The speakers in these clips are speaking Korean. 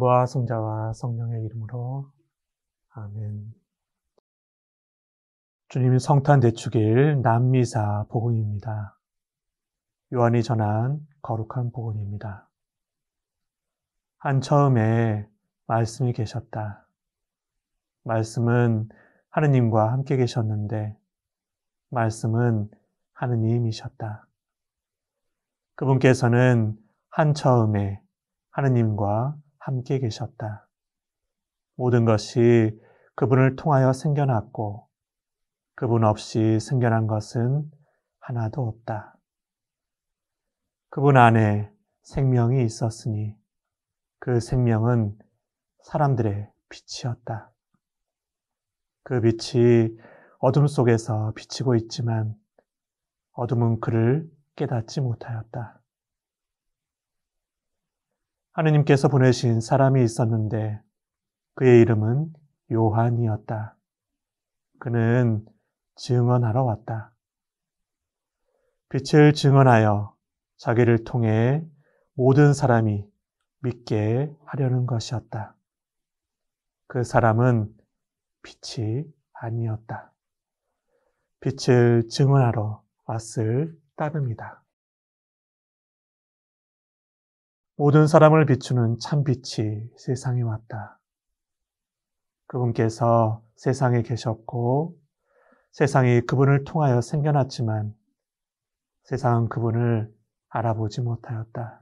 성부와 성자와 성령의 이름으로 아멘. 주님 성탄 대축일 남미사 복음입니다. 요한이 전한 거룩한 복음입니다. 한 처음에 말씀이 계셨다. 말씀은 하느님과 함께 계셨는데 말씀은 하느님이셨다. 그분께서는 한 처음에 하느님과 함께 계셨다. 모든 것이 그분을 통하여 생겨났고 그분 없이 생겨난 것은 하나도 없다. 그분 안에 생명이 있었으니 그 생명은 사람들의 빛이었다. 그 빛이 어둠 속에서 비치고 있지만 어둠은 그를 깨닫지 못하였다. 하느님께서 보내신 사람이 있었는데 그의 이름은 요한이었다. 그는 증언하러 왔다. 빛을 증언하여 자기를 통해 모든 사람이 믿게 하려는 것이었다. 그 사람은 빛이 아니었다. 빛을 증언하러 왔을 따름이다. 모든 사람을 비추는 참빛이 세상에 왔다. 그분께서 세상에 계셨고 세상이 그분을 통하여 생겨났지만 세상은 그분을 알아보지 못하였다.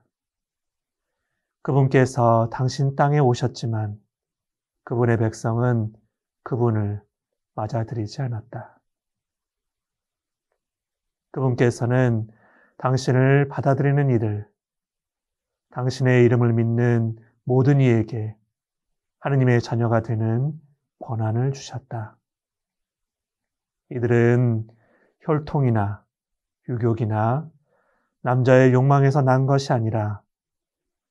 그분께서 당신 땅에 오셨지만 그분의 백성은 그분을 맞아들이지 않았다. 그분께서는 당신을 받아들이는 이들, 당신의 이름을 믿는 모든 이에게 하느님의 자녀가 되는 권한을 주셨다. 이들은 혈통이나 유격이나 남자의 욕망에서 난 것이 아니라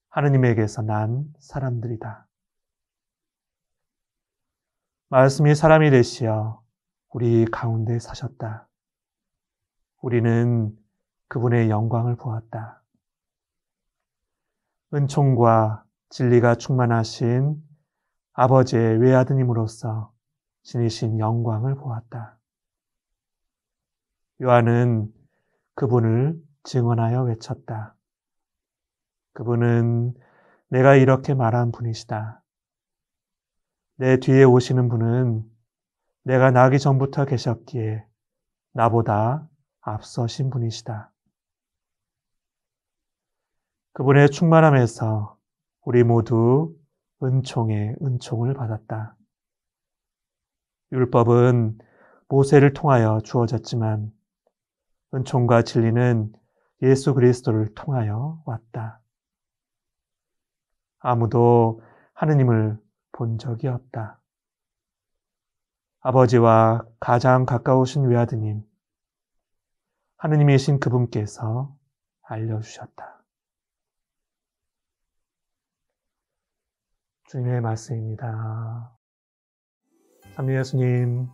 하느님에게서 난 사람들이다. 말씀이 사람이 되시어 우리 가운데 사셨다. 우리는 그분의 영광을 보았다. 은총과 진리가 충만하신 아버지의 외아드님으로서 지니신 영광을 보았다. 요한은 그분을 증언하여 외쳤다. 그분은 내가 이렇게 말한 분이시다. 내 뒤에 오시는 분은 내가 나기 전부터 계셨기에 나보다 앞서신 분이시다. 그분의 충만함에서 우리 모두 은총의 은총을 받았다. 율법은 모세를 통하여 주어졌지만 은총과 진리는 예수 그리스도를 통하여 왔다. 아무도 하느님을 본 적이 없다. 아버지와 가장 가까우신 외아드님, 하느님이신 그분께서 알려주셨다. 주님의 말씀입니다. 삼위 예수님,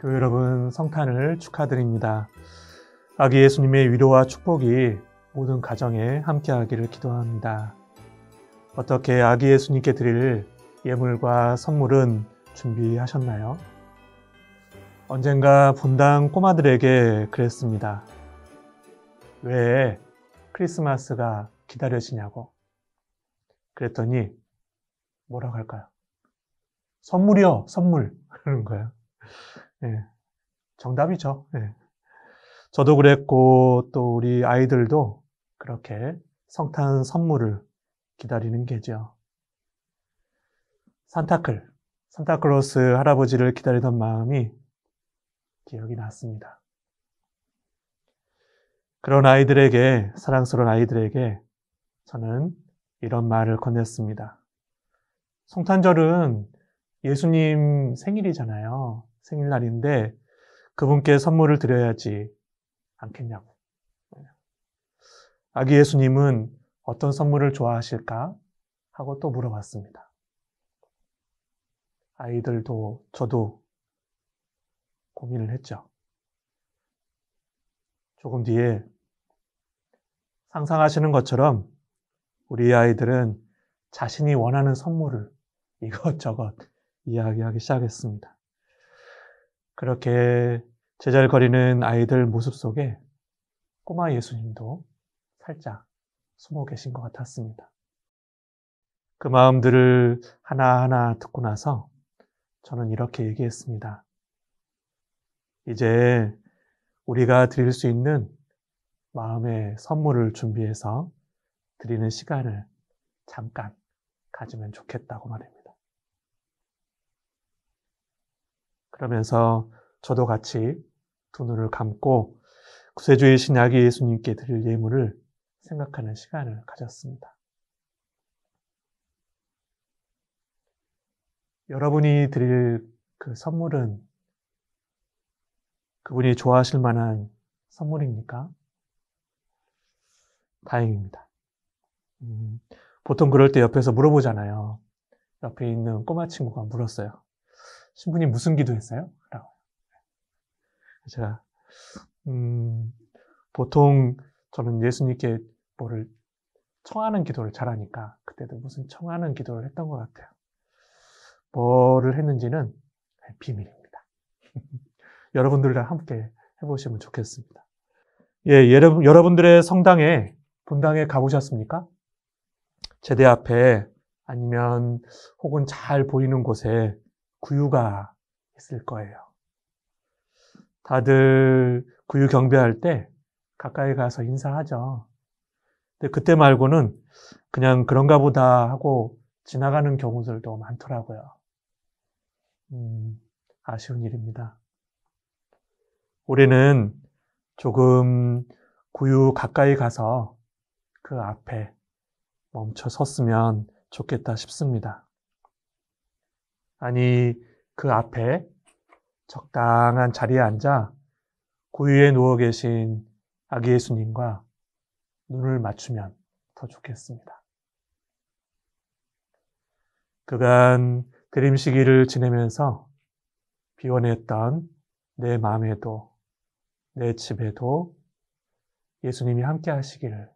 교회 여러분 성탄을 축하드립니다. 아기 예수님의 위로와 축복이 모든 가정에 함께하기를 기도합니다. 어떻게 아기 예수님께 드릴 예물과 선물은 준비하셨나요? 언젠가 분당 꼬마들에게 그랬습니다. 왜 크리스마스가 기다려지냐고. 그랬더니 뭐라고 할까요? 선물이요, 선물. 그런 거예요. 예. 정답이죠. 예. 저도 그랬고, 또 우리 아이들도 그렇게 성탄 선물을 기다리는 게죠. 산타클, 산타클로스 할아버지를 기다리던 마음이 기억이 났습니다. 그런 아이들에게, 사랑스러운 아이들에게 저는 이런 말을 건넸습니다. 성탄절은 예수님 생일이잖아요. 생일날인데 그분께 선물을 드려야지 않겠냐고. 아기 예수님은 어떤 선물을 좋아하실까? 하고 또 물어봤습니다. 아이들도 저도 고민을 했죠. 조금 뒤에 상상하시는 것처럼 우리 아이들은 자신이 원하는 선물을 이것저것 이야기하기 시작했습니다. 그렇게 제잘거리는 아이들 모습 속에 꼬마 예수님도 살짝 숨어 계신 것 같았습니다. 그 마음들을 하나하나 듣고 나서 저는 이렇게 얘기했습니다. 이제 우리가 드릴 수 있는 마음의 선물을 준비해서 드리는 시간을 잠깐 가지면 좋겠다고 말입니다. 그러면서 저도 같이 두 눈을 감고 구세주의 신약이 예수님께 드릴 예물을 생각하는 시간을 가졌습니다. 여러분이 드릴 그 선물은 그분이 좋아하실 만한 선물입니까? 다행입니다. 음, 보통 그럴 때 옆에서 물어보잖아요. 옆에 있는 꼬마 친구가 물었어요. 신부님 무슨 기도했어요? 라고. 제가 음, 보통 저는 예수님께 뭐를 청하는 기도를 잘하니까 그때도 무슨 청하는 기도를 했던 것 같아요. 뭐를 했는지는 비밀입니다. 여러분들과 함께 해보시면 좋겠습니다. 예, 여러분, 여러분들의 성당에, 본당에 가보셨습니까? 제대 앞에 아니면 혹은 잘 보이는 곳에 구유가 있을 거예요. 다들 구유 경비할때 가까이 가서 인사하죠. 근데 그때 말고는 그냥 그런가 보다 하고 지나가는 경우들도 많더라고요. 음, 아쉬운 일입니다. 우리는 조금 구유 가까이 가서 그 앞에 멈춰 섰으면 좋겠다 싶습니다. 아니, 그 앞에 적당한 자리에 앉아 고유에 누워 계신 아기 예수님과 눈을 맞추면 더 좋겠습니다. 그간 그림 시기를 지내면서 비워냈던 내 마음에도 내 집에도 예수님이 함께 하시기를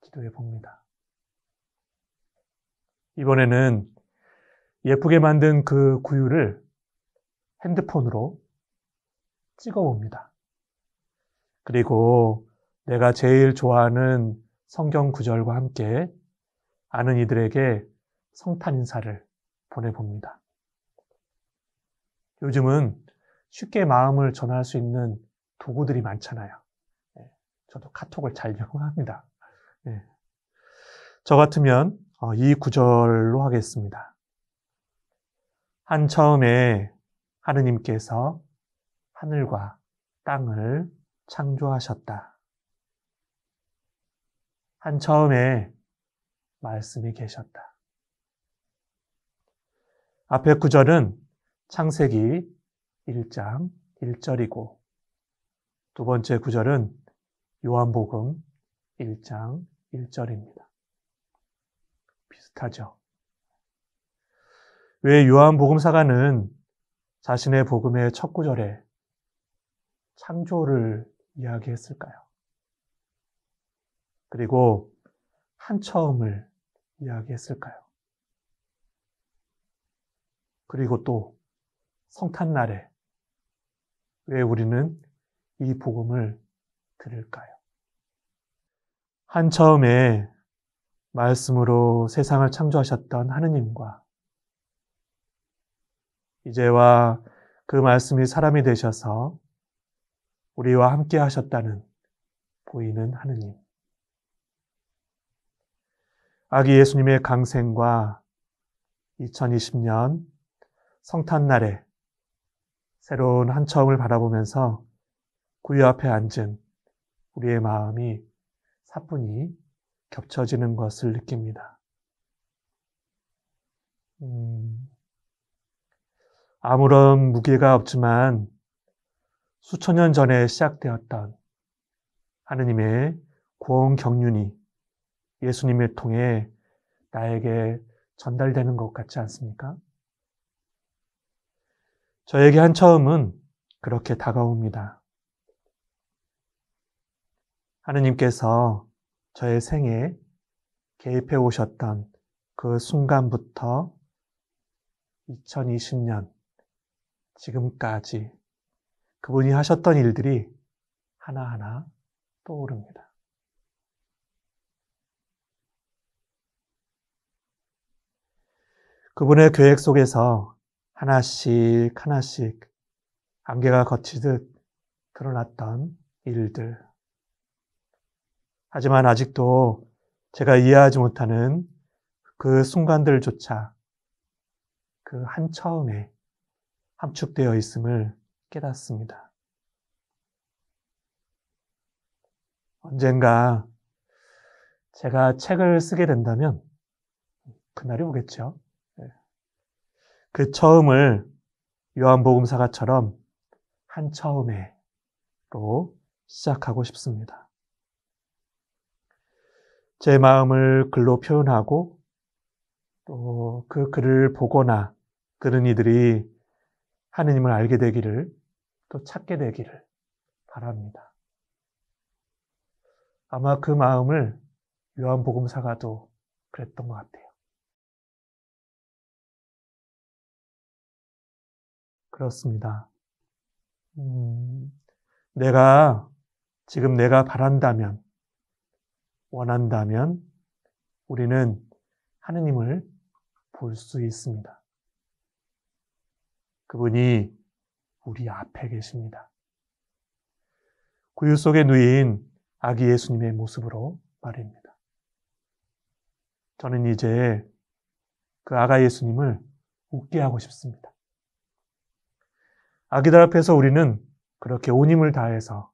기도해 봅니다. 이번에는 예쁘게 만든 그 구유를 핸드폰으로 찍어 봅니다. 그리고 내가 제일 좋아하는 성경 구절과 함께 아는 이들에게 성탄 인사를 보내봅니다. 요즘은 쉽게 마음을 전할 수 있는 도구들이 많잖아요. 예, 저도 카톡을 잘 이용합니다. 예. 저 같으면 어, 이 구절로 하겠습니다. 한 처음에 하느님께서 하늘과 땅을 창조하셨다. 한 처음에 말씀이 계셨다. 앞의 구절은 창세기 1장 1절이고 두 번째 구절은 요한복음 1장 1절입니다. 비슷하죠. 왜 요한복음사가는 자신의 복음의 첫 구절에 창조를 이야기했을까요? 그리고 한처음을 이야기했을까요? 그리고 또 성탄날에 왜 우리는 이 복음을 들을까요? 한처음에 말씀으로 세상을 창조하셨던 하느님과 이제와 그 말씀이 사람이 되셔서 우리와 함께 하셨다는 보이는 하느님. 아기 예수님의 강생과 2020년 성탄날에 새로운 한 처음을 바라보면서 구유 앞에 앉은 우리의 마음이 사뿐히 겹쳐지는 것을 느낍니다. 음, 아무런 무게가 없지만 수천 년 전에 시작되었던 하느님의 고운 경륜이 예수님을 통해 나에게 전달되는 것 같지 않습니까? 저에게 한 처음은 그렇게 다가옵니다. 하느님께서 저의 생에 개입해 오셨던 그 순간부터 2020년 지금까지 그분이 하셨던 일들이 하나하나 떠오릅니다. 그분의 계획 속에서 하나씩 하나씩 안개가 거치듯 드러났던 일들. 하지만 아직도 제가 이해하지 못하는 그 순간들조차 그 한처음에 함축되어 있음을 깨닫습니다. 언젠가 제가 책을 쓰게 된다면 그날이 오겠죠. 예. 그 처음을 요한복음사가처럼 한처음에로 시작하고 싶습니다. 제 마음을 글로 표현하고 또 그 글을 보거나 들은 이들이 하느님을 알게 되기를 또 찾게 되기를 바랍니다. 아마 그 마음을 요한복음사가도 그랬던 것 같아요. 그렇습니다. 음, 내가 지금 내가 바란다면 원한다면 우리는 하느님을 볼 수 있습니다. 그분이 우리 앞에 계십니다. 구유 속에 누인 아기 예수님의 모습으로 말입니다. 저는 이제 그 아가 예수님을 웃게 하고 싶습니다. 아기들 앞에서 우리는 그렇게 온 힘을 다해서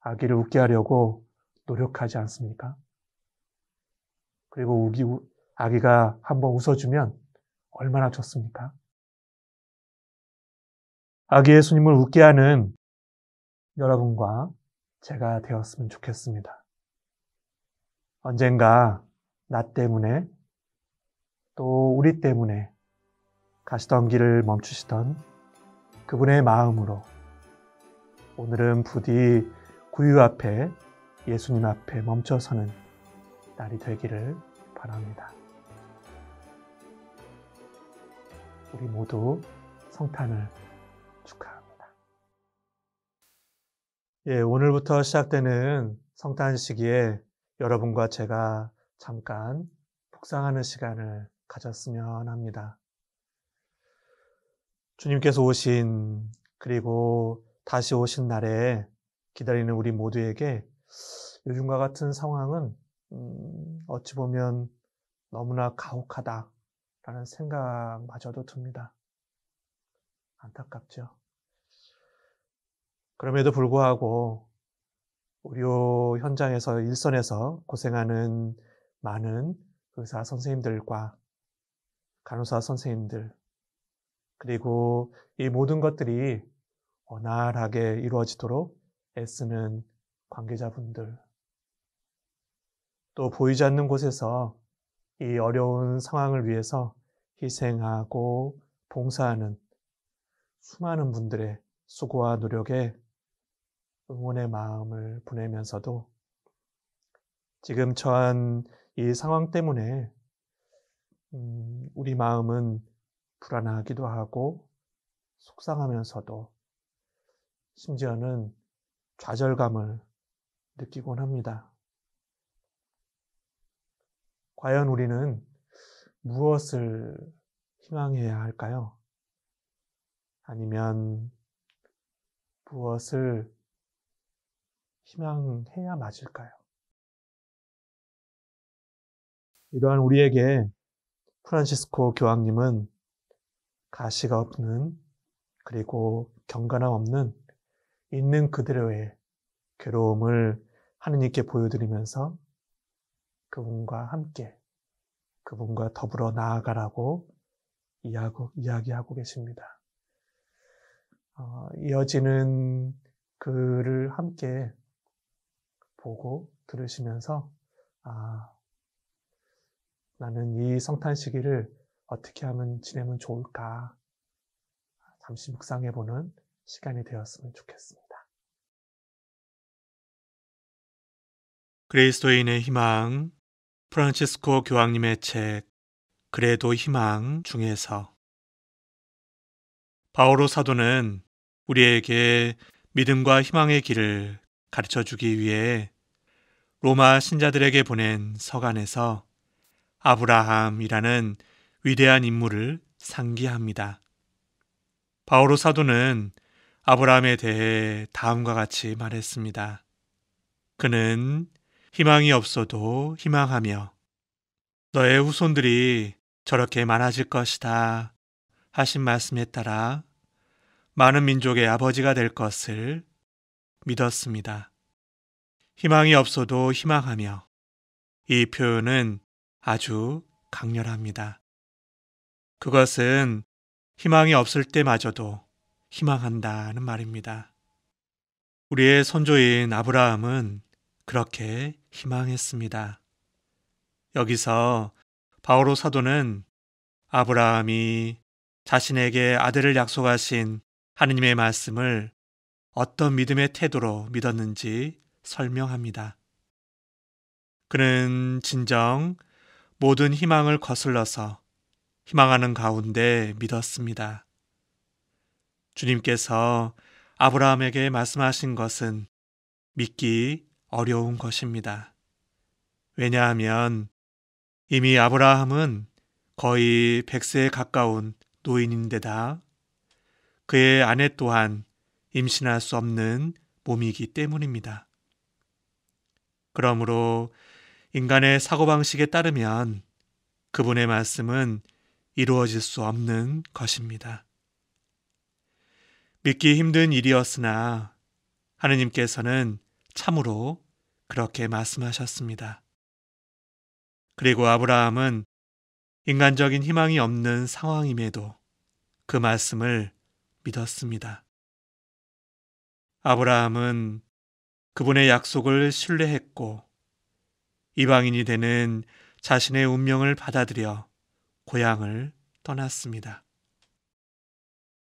아기를 웃게 하려고 노력하지 않습니까? 그리고 우기, 아기가 한번 웃어주면 얼마나 좋습니까? 아기 예수님을 웃게 하는 여러분과 제가 되었으면 좋겠습니다. 언젠가 나 때문에 또 우리 때문에 가시던 길을 멈추시던 그분의 마음으로 오늘은 부디 구유 앞에 예수님 앞에 멈춰서는 날이 되기를 바랍니다. 우리 모두 성탄을 축하합니다. 예, 오늘부터 시작되는 성탄 시기에 여러분과 제가 잠깐 묵상하는 시간을 가졌으면 합니다. 주님께서 오신 그리고 다시 오신 날에 기다리는 우리 모두에게 요즘과 같은 상황은 음, 어찌 보면 너무나 가혹하다라는 생각마저도 듭니다. 안타깝죠. 그럼에도 불구하고 의료 현장에서 일선에서 고생하는 많은 의사 선생님들과 간호사 선생님들 그리고 이 모든 것들이 원활하게 이루어지도록 애쓰는 관계자분들 또 보이지 않는 곳에서 이 어려운 상황을 위해서 희생하고 봉사하는 수많은 분들의 수고와 노력에 응원의 마음을 보내면서도 지금 처한 이 상황 때문에 음, 우리 마음은 불안하기도 하고 속상하면서도 심지어는 좌절감을 느끼곤 합니다. 과연 우리는 무엇을 희망해야 할까요? 아니면 무엇을 희망해야 맞을까요? 이러한 우리에게 프란시스코 교황님은 가시가 없는 그리고 경건함 없는 있는 그대로의 괴로움을 하느님께 보여드리면서 그분과 함께 그분과 더불어 나아가라고 이야기하고 계십니다. 어, 이어지는 글을 함께 보고 들으시면서 아, 나는 이 성탄 시기를 어떻게 하면 지내면 좋을까 잠시 묵상해보는 시간이 되었으면 좋겠습니다. 그리스도인의 희망 프란치스코 교황님의 책 그래도 희망 중에서 바오로 사도는 우리에게 믿음과 희망의 길을 가르쳐 주기 위해 로마 신자들에게 보낸 서간에서 아브라함이라는 위대한 인물을 상기합니다. 바오로 사도는 아브라함에 대해 다음과 같이 말했습니다. 그는 희망이 없어도 희망하며 너의 후손들이 저렇게 많아질 것이다 하신 말씀에 따라 많은 민족의 아버지가 될 것을 믿었습니다. 희망이 없어도 희망하며 이 표현은 아주 강렬합니다. 그것은 희망이 없을 때마저도 희망한다는 말입니다. 우리의 선조인 아브라함은 그렇게 희망했습니다. 여기서 바오로 사도는 아브라함이 자신에게 아들을 약속하신 하느님의 말씀을 어떤 믿음의 태도로 믿었는지 설명합니다. 그는 진정 모든 희망을 거슬러서 희망하는 가운데 믿었습니다. 주님께서 아브라함에게 말씀하신 것은 믿기 어려운 것입니다. 왜냐하면 이미 아브라함은 거의 100세에 가까운 노인인데다 그의 아내 또한 임신할 수 없는 몸이기 때문입니다. 그러므로 인간의 사고방식에 따르면 그분의 말씀은 이루어질 수 없는 것입니다. 믿기 힘든 일이었으나 하느님께서는 참으로 그렇게 말씀하셨습니다. 그리고 아브라함은 인간적인 희망이 없는 상황임에도 그 말씀을 믿었습니다. 아브라함은 그분의 약속을 신뢰했고 이방인이 되는 자신의 운명을 받아들여 고향을 떠났습니다.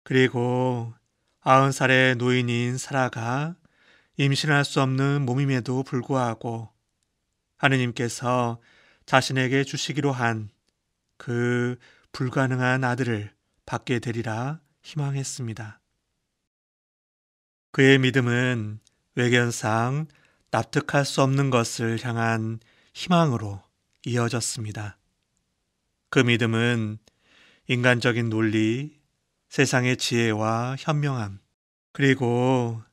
그리고 아흔 살의 노인인 사라가 임신할 수 없는 몸임에도 불구하고 하느님께서 자신에게 주시기로 한 그 불가능한 아들을 받게 되리라 희망했습니다. 그의 믿음은 외견상 납득할 수 없는 것을 향한 희망으로 이어졌습니다. 그 믿음은 인간적인 논리, 세상의 지혜와 현명함, 그리고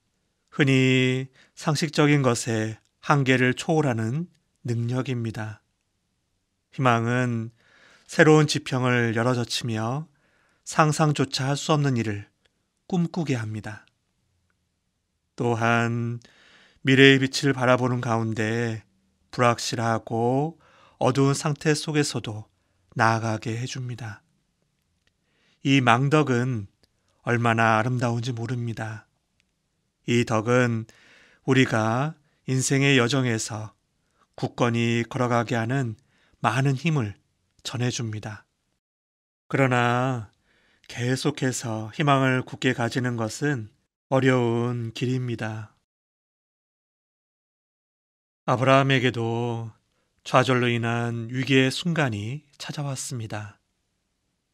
흔히 상식적인 것에 한계를 초월하는 능력입니다. 희망은 새로운 지평을 열어젖히며 상상조차 할 수 없는 일을 꿈꾸게 합니다. 또한 미래의 빛을 바라보는 가운데 불확실하고 어두운 상태 속에서도 나아가게 해줍니다. 이 망덕은 얼마나 아름다운지 모릅니다. 이 덕은 우리가 인생의 여정에서 굳건히 걸어가게 하는 많은 힘을 전해줍니다. 그러나 계속해서 희망을 굳게 가지는 것은 어려운 길입니다. 아브라함에게도 좌절로 인한 위기의 순간이 찾아왔습니다.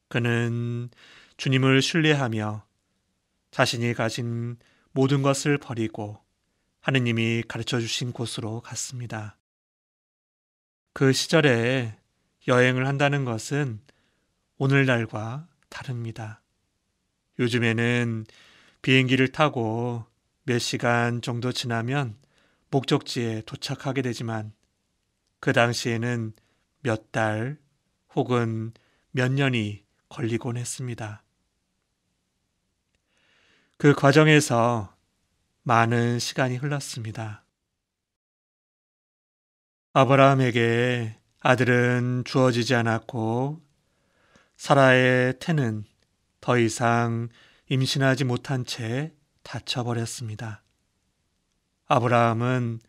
그는 주님을 신뢰하며 자신이 가진 모든 것을 버리고 하느님이 가르쳐 주신 곳으로 갔습니다. 그 시절에 여행을 한다는 것은 오늘날과 다릅니다. 요즘에는 비행기를 타고 몇 시간 정도 지나면 목적지에 도착하게 되지만 그 당시에는 몇 달 혹은 몇 년이 걸리곤 했습니다. 그 과정에서 많은 시간이 흘렀습니다. 아브라함에게 아들은 주어지지 않았고 사라의 태는 더 이상 임신하지 못한 채 다쳐버렸습니다. 아브라함은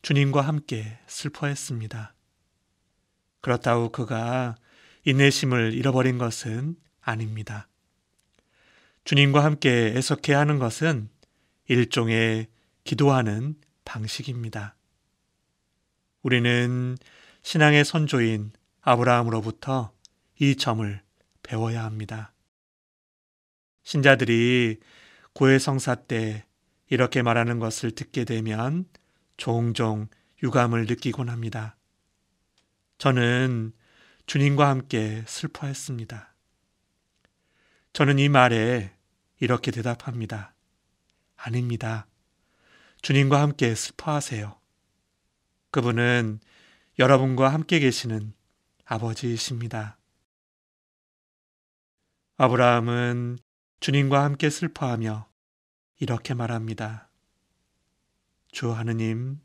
주님과 함께 슬퍼했습니다. 그렇다고 그가 인내심을 잃어버린 것은 아닙니다. 주님과 함께 애석해 하는 것은 일종의 기도하는 방식입니다. 우리는 신앙의 선조인 아브라함으로부터 이 점을 배워야 합니다. 신자들이 고해성사 때 이렇게 말하는 것을 듣게 되면 종종 유감을 느끼곤 합니다. 저는 주님과 함께 슬퍼했습니다. 저는 이 말에 이렇게 대답합니다. 아닙니다. 주님과 함께 슬퍼하세요. 그분은 여러분과 함께 계시는 아버지이십니다. 아브라함은 주님과 함께 슬퍼하며 이렇게 말합니다. 주 하느님,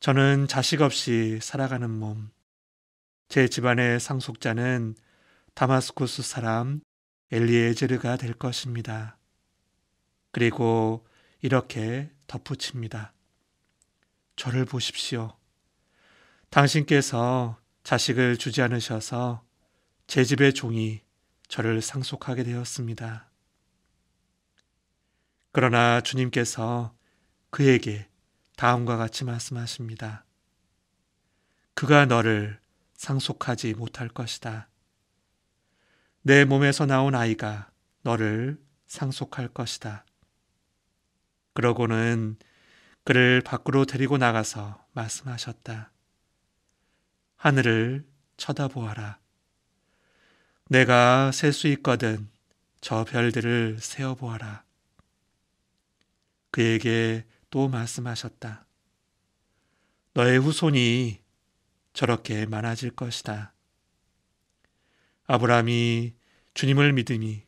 저는 자식 없이 살아가는 몸, 제 집안의 상속자는 다마스쿠스 사람 엘리에제르가 될 것입니다. 그리고 이렇게 덧붙입니다. 저를 보십시오. 당신께서 자식을 주지 않으셔서 제 집의 종이 저를 상속하게 되었습니다. 그러나 주님께서 그에게 다음과 같이 말씀하십니다. 그가 너를 상속하지 못할 것이다. 내 몸에서 나온 아이가 너를 상속할 것이다. 그러고는 그를 밖으로 데리고 나가서 말씀하셨다. 하늘을 쳐다보아라. 내가 셀 수 있거든 저 별들을 세어보아라. 그에게 또 말씀하셨다. 너의 후손이 저렇게 많아질 것이다. 아브라함이 주님을 믿음이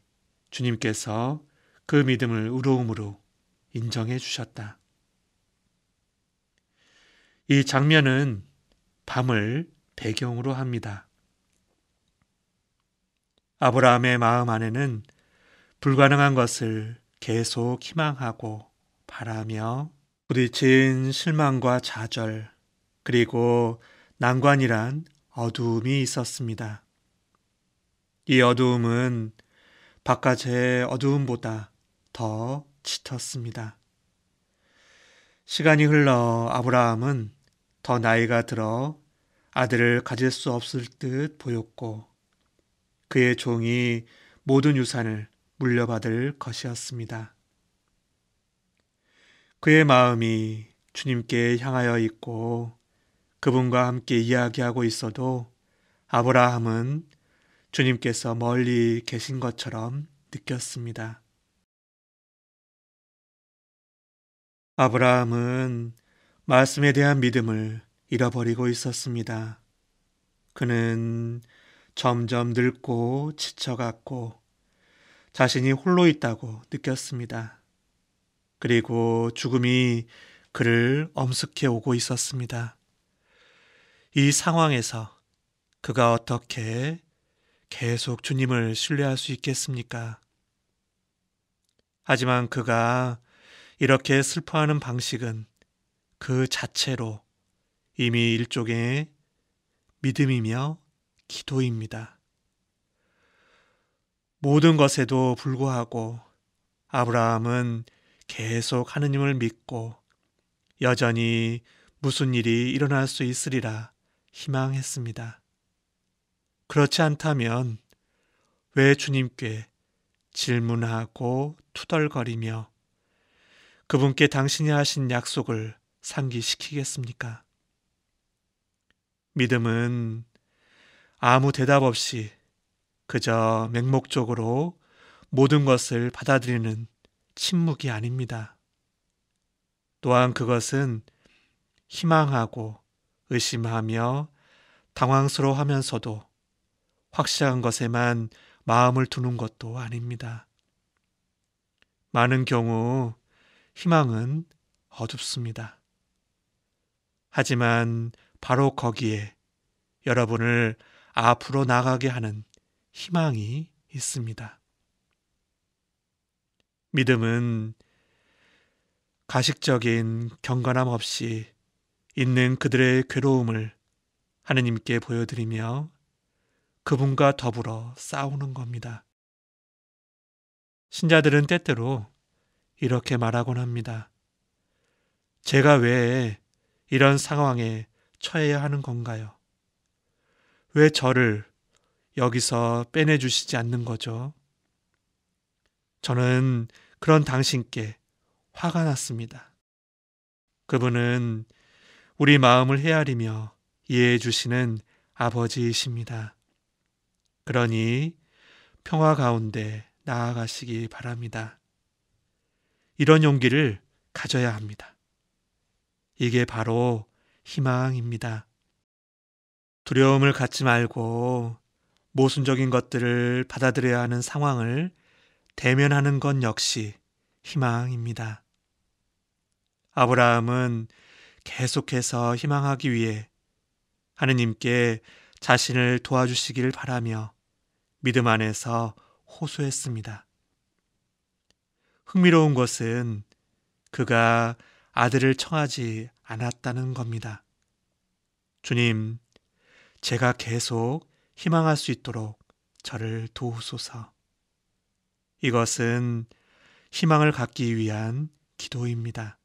주님께서 그 믿음을 우러움으로 인정해 주셨다. 이 장면은 밤을 배경으로 합니다. 아브라함의 마음 안에는 불가능한 것을 계속 희망하고 바라며 부딪힌 실망과 좌절 그리고 난관이란 어두움이 있었습니다. 이 어두움은 바깥의 어두움보다 더 짙었습니다. 시간이 흘러 아브라함은 더 나이가 들어 아들을 가질 수 없을 듯 보였고 그의 종이 모든 유산을 물려받을 것이었습니다. 그의 마음이 주님께 향하여 있고 그분과 함께 이야기하고 있어도 아브라함은 주님께서 멀리 계신 것처럼 느꼈습니다. 아브라함은 말씀에 대한 믿음을 잃어버리고 있었습니다. 그는 점점 늙고 지쳐갔고 자신이 홀로 있다고 느꼈습니다. 그리고 죽음이 그를 엄습해 오고 있었습니다. 이 상황에서 그가 어떻게 계속 주님을 신뢰할 수 있겠습니까? 하지만 그가 이렇게 슬퍼하는 방식은 그 자체로 이미 일종의 믿음이며 기도입니다. 모든 것에도 불구하고 아브라함은 계속 하느님을 믿고 여전히 무슨 일이 일어날 수 있으리라 희망했습니다. 그렇지 않다면 왜 주님께 질문하고 투덜거리며 그분께 당신이 하신 약속을 상기시키겠습니까? 믿음은 아무 대답 없이 그저 맹목적으로 모든 것을 받아들이는 침묵이 아닙니다. 또한 그것은 희망하고 의심하며 당황스러워하면서도 확실한 것에만 마음을 두는 것도 아닙니다. 많은 경우 희망은 어둡습니다. 하지만 바로 거기에 여러분을 앞으로 나가게 하는 희망이 있습니다. 믿음은 가식적인 경건함 없이 있는 그들의 괴로움을 하느님께 보여드리며 그분과 더불어 싸우는 겁니다. 신자들은 때때로 이렇게 말하곤 합니다. 제가 왜 이런 상황에 처해야 하는 건가요? 왜 저를 여기서 빼내주시지 않는 거죠? 저는 그런 당신께 화가 났습니다. 그분은 우리 마음을 헤아리며 이해해 주시는 아버지이십니다. 그러니 평화 가운데 나아가시기 바랍니다. 이런 용기를 가져야 합니다. 이게 바로 희망입니다. 두려움을 갖지 말고 모순적인 것들을 받아들여야 하는 상황을 대면하는 것 역시 희망입니다. 아브라함은 계속해서 희망하기 위해 하느님께 자신을 도와주시길 바라며 믿음 안에서 호소했습니다. 흥미로운 것은 그가 아들을 청하지 않았다는 겁니다. 주님, 제가 계속 희망할 수 있도록 저를 도우소서. 이것은 희망을 갖기 위한 기도입니다.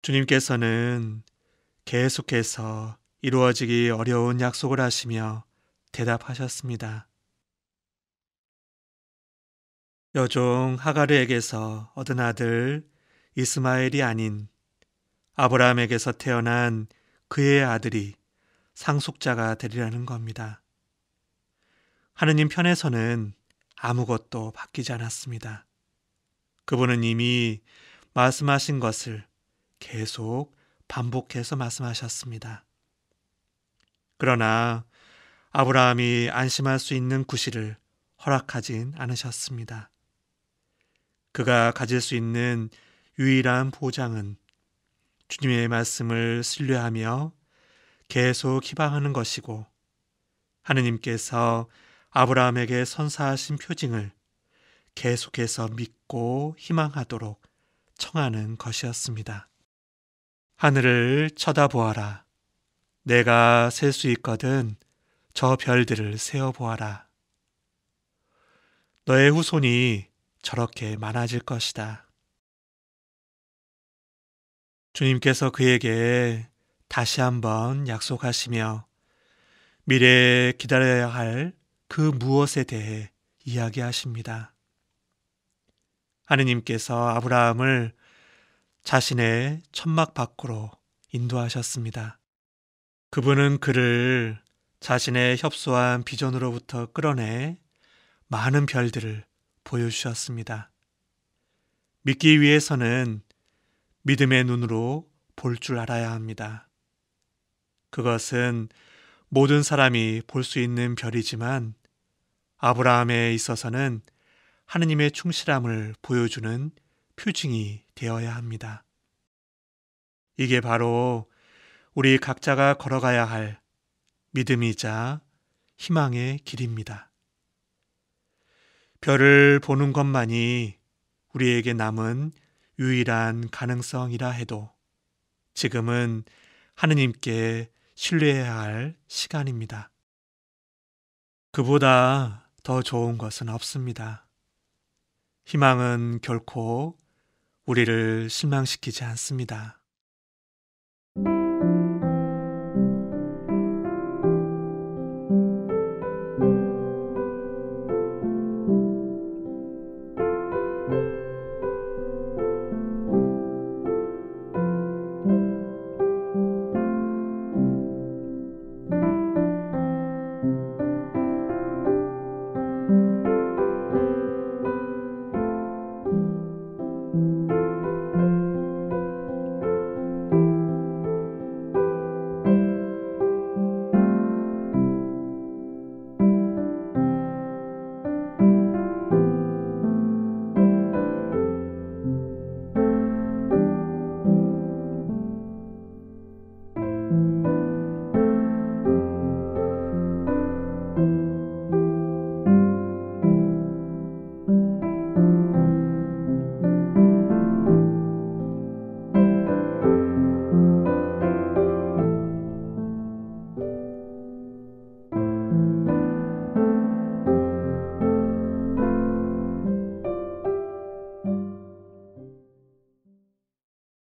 주님께서는 계속해서 이루어지기 어려운 약속을 하시며 대답하셨습니다. 여종 하가르에게서 얻은 아들 이스마엘이 아닌 아브라함에게서 태어난 그의 아들이 상속자가 되리라는 겁니다. 하느님 편에서는 아무것도 바뀌지 않았습니다. 그분은 이미 말씀하신 것을 계속 반복해서 말씀하셨습니다. 그러나 아브라함이 안심할 수 있는 구실을 허락하진 않으셨습니다. 그가 가질 수 있는 유일한 보장은 주님의 말씀을 신뢰하며 계속 희망하는 것이고 하느님께서 아브라함에게 선사하신 표징을 계속해서 믿고 희망하도록 청하는 것이었습니다. 하늘을 쳐다보아라. 내가 셀 수 있거든 저 별들을 세어 보아라. 너의 후손이 저렇게 많아질 것이다. 주님께서 그에게 다시 한번 약속하시며 미래에 기다려야 할 그 무엇에 대해 이야기하십니다. 하느님께서 아브라함을 자신의 천막 밖으로 인도하셨습니다. 그분은 그를 자신의 협소한 비전으로부터 끌어내 많은 별들을 보여주셨습니다. 믿기 위해서는 믿음의 눈으로 볼 줄 알아야 합니다. 그것은 모든 사람이 볼 수 있는 별이지만 아브라함에 있어서는 하느님의 충실함을 보여주는 표징이 되어야 합니다. 이게 바로 우리 각자가 걸어가야 할 믿음이자 희망의 길입니다. 별을 보는 것만이 우리에게 남은 유일한 가능성이라 해도 지금은 하느님께 신뢰해야 할 시간입니다. 그보다 더 좋은 것은 없습니다. 희망은 결코 우리를 실망시키지 않습니다.